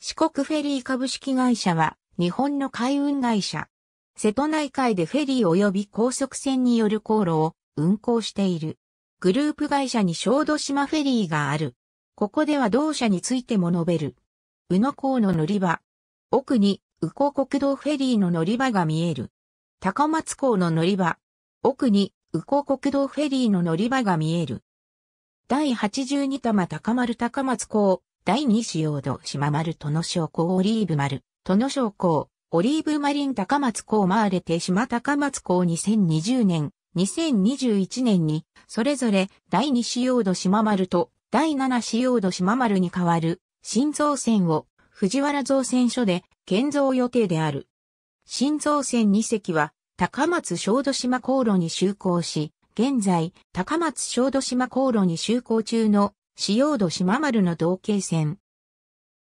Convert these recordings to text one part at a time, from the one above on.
四国フェリー株式会社は日本の海運会社。瀬戸内海でフェリー及び高速船による航路を運航している。グループ会社に小豆島フェリーがある。ここでは同社についても述べる。宇野港の乗り場。奥に宇古国道フェリーの乗り場が見える。高松港の乗り場。奥に宇古国道フェリーの乗り場が見える。第82玉高丸高松港第2子用土島丸の商工オリーブ丸、の商工オリーブマリン高松港回れて島高松港2020年、2021年に、それぞれ第2子用土島丸と第7子用土島丸に代わる新造船を藤原造船所で建造予定である。新造船2隻は高松小土島航路に就航し、現在、高松小土島航路に就航中の使用度島丸の同型線。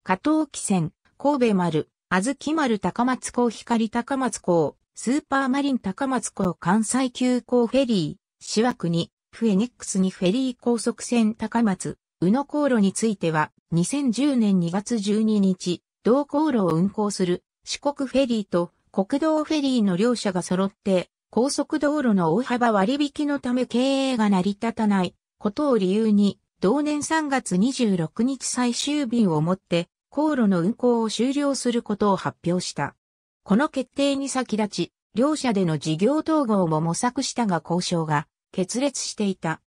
加藤汽船、神戸丸、あずき丸高松港光高松港、スーパーマリン高松港関西急行フェリー、市枠国、フェニックスにフェリー高速船高松、宇野航路については、2010年2月12日、同航路を運行する四国フェリーと国道フェリーの両者が揃って、高速道路の大幅割引のため経営が成り立たないことを理由に、同年3月26日最終便をもって、航路の運行を終了することを発表した。この決定に先立ち、両社での事業統合も模索したが交渉が決裂していた。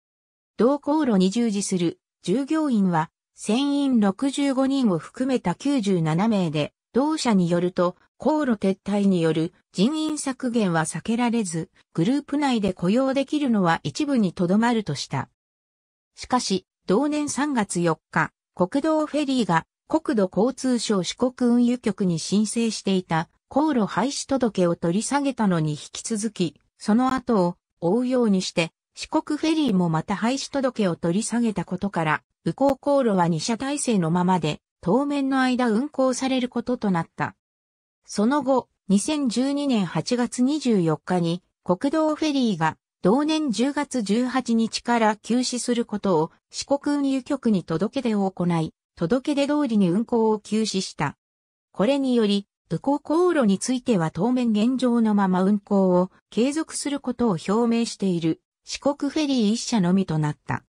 同航路に従事する従業員は、船員65人を含めた97名で、同社によると、航路撤退による人員削減は避けられず、グループ内で雇用できるのは一部にとどまるとした。しかし、同年3月4日、国道フェリーが国土交通省四国運輸局に申請していた航路廃止届を取り下げたのに引き続き、その後を追うようにして、四国フェリーもまた廃止届を取り下げたことから、右航航路は2社体制のままで、当面の間運航されることとなった。その後、2012年8月24日に国道フェリーが同年10月18日から休止することを四国運輸局に届け出を行い、届け出通りに運行を休止した。これにより、武庫航路については当面現状のまま運行を継続することを表明している四国フェリー一社のみとなった。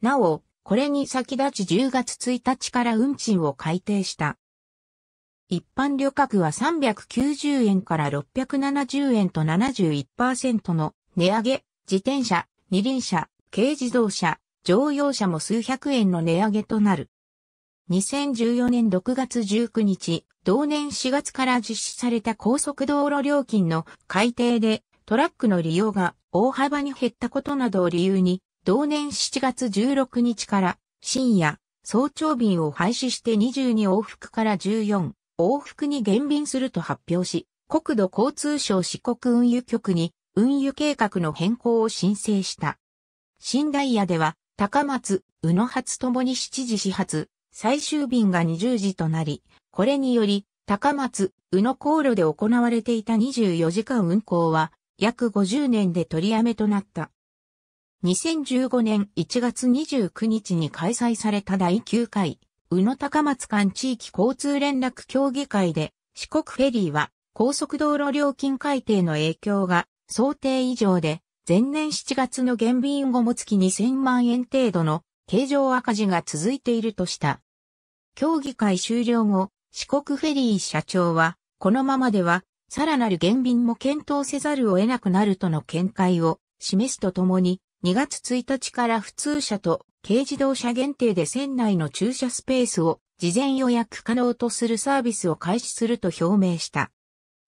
なお、これに先立ち10月1日から運賃を改定した。一般旅客は390円から670円と71%の値上げ、自転車、二輪車、軽自動車、乗用車も数百円の値上げとなる。2014年6月19日、同年4月から実施された高速道路料金の改定でトラックの利用が大幅に減ったことなどを理由に、同年7月16日から深夜、早朝便を廃止して22往復から14往復に減便すると発表し、国土交通省四国運輸局に運輸計画の変更を申請した。新ダイヤでは、高松、宇野発ともに7時始発、最終便が20時となり、これにより、高松、宇野航路で行われていた24時間運行は、約50年で取りやめとなった。2015年1月29日に開催された第9回、宇野高松間地域交通連絡協議会で、四国フェリーは高速道路料金改定の影響が想定以上で、前年7月の減便後も月2000万円程度の経常赤字が続いているとした。協議会終了後、四国フェリー社長は、このままでは、さらなる減便も検討せざるを得なくなるとの見解を示すとともに、2月1日から普通車と軽自動車限定で船内の駐車スペースを事前予約可能とするサービスを開始すると表明した。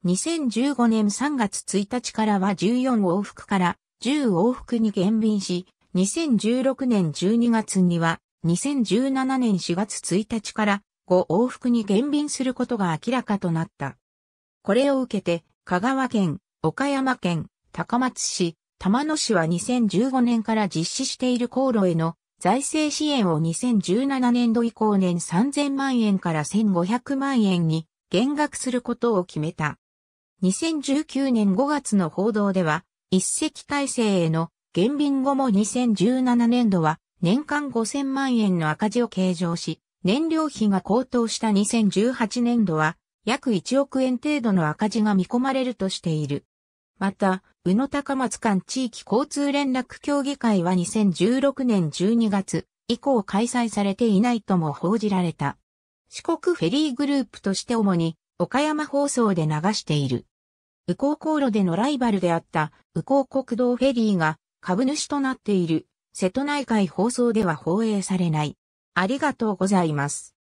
2015年3月1日からは14往復から10往復に減便し、2016年12月には2017年4月1日から5往復に減便することが明らかとなった。これを受けて、香川県、岡山県、高松市、玉野市は2015年から実施している航路への財政支援を2017年度以降年3000万円から1500万円に減額することを決めた。2019年5月の報道では、一石体制への減便後も2017年度は年間5000万円の赤字を計上し、燃料費が高騰した2018年度は約1億円程度の赤字が見込まれるとしている。また、宇野高松間地域交通連絡協議会は2016年12月以降開催されていないとも報じられた。四国フェリーグループとして主に岡山放送で流している。右高航路でのライバルであった右高国道フェリーが株主となっている瀬戸内海放送では放映されない。ありがとうございます。